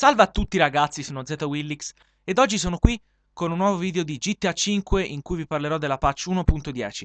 Salve a tutti ragazzi, sono ZWillix ed oggi sono qui con un nuovo video di GTA 5 in cui vi parlerò della patch 1.10.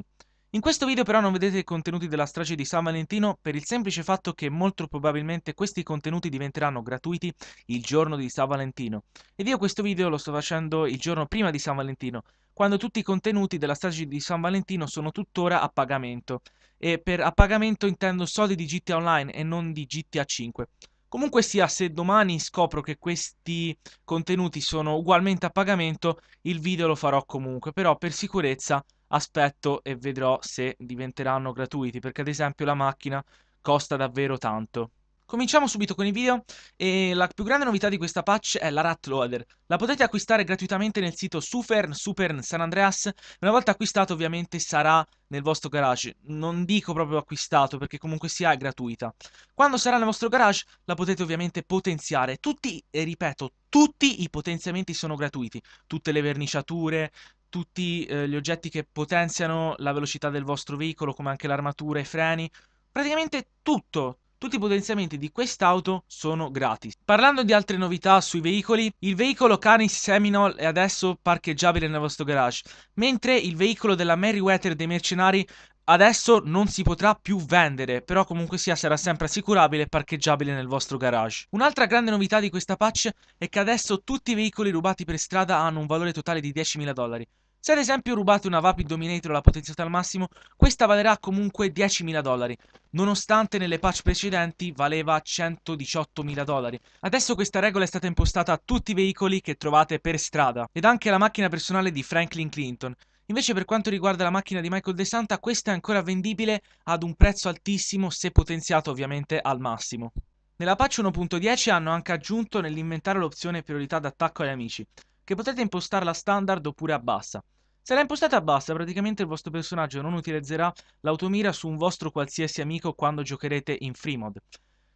In questo video però non vedete i contenuti della strage di San Valentino per il semplice fatto che molto probabilmente questi contenuti diventeranno gratuiti il giorno di San Valentino. Ed io questo video lo sto facendo il giorno prima di San Valentino, quando tutti i contenuti della strage di San Valentino sono tuttora a pagamento. E per a pagamento intendo soldi di GTA Online e non di GTA 5. Comunque sia, se domani scopro che questi contenuti sono ugualmente a pagamento, il video lo farò comunque, però per sicurezza aspetto e vedrò se diventeranno gratuiti, perché ad esempio la macchina costa davvero tanto. Cominciamo subito con i video e la più grande novità di questa patch è la Rat Loader. La potete acquistare gratuitamente nel sito Sufern, Supern San Andreas, una volta acquistato ovviamente sarà nel vostro garage. Non dico proprio acquistato perché comunque sia gratuita. Quando sarà nel vostro garage la potete ovviamente potenziare. Tutti, e ripeto, tutti i potenziamenti sono gratuiti. Tutte le verniciature, tutti eh, gli oggetti che potenziano la velocità del vostro veicolo come anche l'armatura, e i freni. Praticamente tutto, tutti i potenziamenti di quest'auto sono gratis. Parlando di altre novità sui veicoli, il veicolo Canis Seminole è adesso parcheggiabile nel vostro garage, mentre il veicolo della Meriwether dei mercenari adesso non si potrà più vendere, però comunque sia sarà sempre assicurabile e parcheggiabile nel vostro garage. Un'altra grande novità di questa patch è che adesso tutti i veicoli rubati per strada hanno un valore totale di 10.000 dollari. Se ad esempio rubate una Vapid Dominator la potenzialità al massimo, questa valerà comunque 10.000 dollari, nonostante nelle patch precedenti valeva 118.000 dollari. Adesso questa regola è stata impostata a tutti i veicoli che trovate per strada, ed anche alla macchina personale di Franklin Clinton. Invece per quanto riguarda la macchina di Michael De Santa, questa è ancora vendibile ad un prezzo altissimo se potenziato ovviamente al massimo. Nella patch 1.10 hanno anche aggiunto nell'inventario l'opzione priorità d'attacco agli amici che potete impostarla standard oppure a bassa. Se la impostate a bassa, praticamente il vostro personaggio non utilizzerà l'automira su un vostro qualsiasi amico quando giocherete in free mode.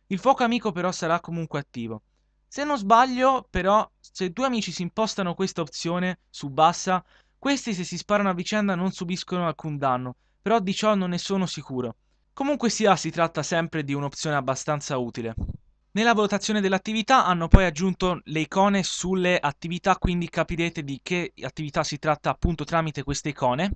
Il fuoco amico però sarà comunque attivo. Se non sbaglio, però, se due amici si impostano questa opzione su bassa, questi se si sparano a vicenda non subiscono alcun danno, però di ciò non ne sono sicuro. Comunque sia, si tratta sempre di un'opzione abbastanza utile. Nella valutazione dell'attività hanno poi aggiunto le icone sulle attività, quindi capirete di che attività si tratta appunto tramite queste icone.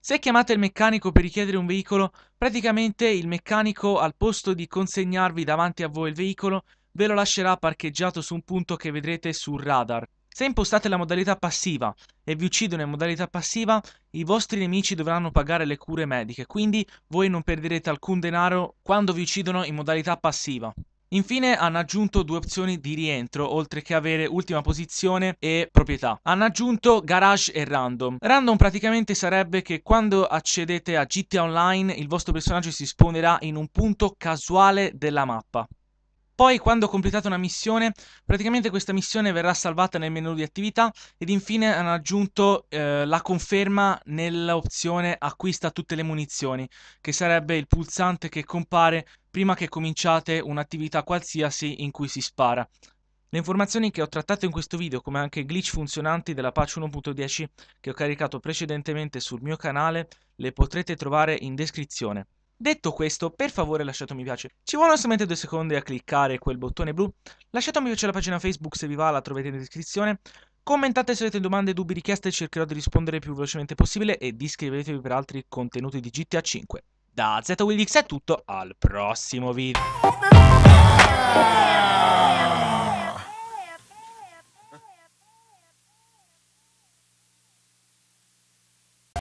Se chiamate il meccanico per richiedere un veicolo, praticamente il meccanico al posto di consegnarvi davanti a voi il veicolo, ve lo lascerà parcheggiato su un punto che vedrete sul radar. Se impostate la modalità passiva e vi uccidono in modalità passiva, i vostri nemici dovranno pagare le cure mediche, quindi voi non perderete alcun denaro quando vi uccidono in modalità passiva. Infine hanno aggiunto due opzioni di rientro, oltre che avere ultima posizione e proprietà. Hanno aggiunto garage e random. Random praticamente sarebbe che quando accedete a GTA Online il vostro personaggio si spawnerà in un punto casuale della mappa. Poi quando completate una missione, praticamente questa missione verrà salvata nel menu di attività ed infine hanno aggiunto eh, la conferma nell'opzione acquista tutte le munizioni, che sarebbe il pulsante che compare prima che cominciate un'attività qualsiasi in cui si spara. Le informazioni che ho trattato in questo video, come anche glitch funzionanti della patch 1.10 che ho caricato precedentemente sul mio canale, le potrete trovare in descrizione. Detto questo, per favore lasciate un mi piace. Ci vogliono solamente due secondi a cliccare quel bottone blu. Lasciate un mi piace alla pagina Facebook se vi va, la trovate in descrizione. Commentate se avete domande, dubbi, richieste, cercherò di rispondere il più velocemente possibile ed iscrivetevi per altri contenuti di GTA 5. Da ZWX è tutto, al prossimo video.